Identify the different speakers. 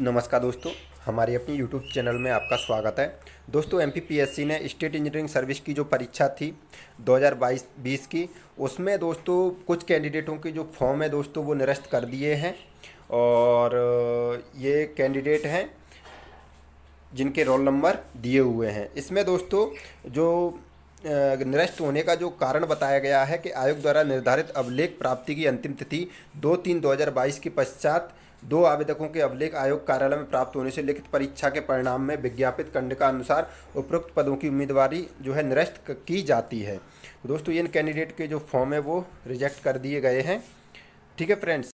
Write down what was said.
Speaker 1: नमस्कार दोस्तों हमारे अपनी यूट्यूब चैनल में आपका स्वागत है दोस्तों एम ने स्टेट इंजीनियरिंग सर्विस की जो परीक्षा थी 2022-20 की उसमें दोस्तों कुछ कैंडिडेटों के जो फॉर्म है दोस्तों वो निरस्त कर दिए हैं और ये कैंडिडेट हैं जिनके रोल नंबर दिए हुए हैं इसमें दोस्तों जो निरस्त होने का जो कारण बताया गया है कि आयोग द्वारा निर्धारित अभिलेख प्राप्ति की अंतिम तिथि दो तीन दो के पश्चात दो आवेदकों के अभिलेख आयोग कार्यालय में प्राप्त होने से लिखित परीक्षा के परिणाम में विज्ञापित खंड का अनुसार उपरोक्त पदों की उम्मीदवारी जो है निरस्त की जाती है दोस्तों इन कैंडिडेट के जो फॉर्म है वो रिजेक्ट कर दिए गए हैं ठीक है फ्रेंड्स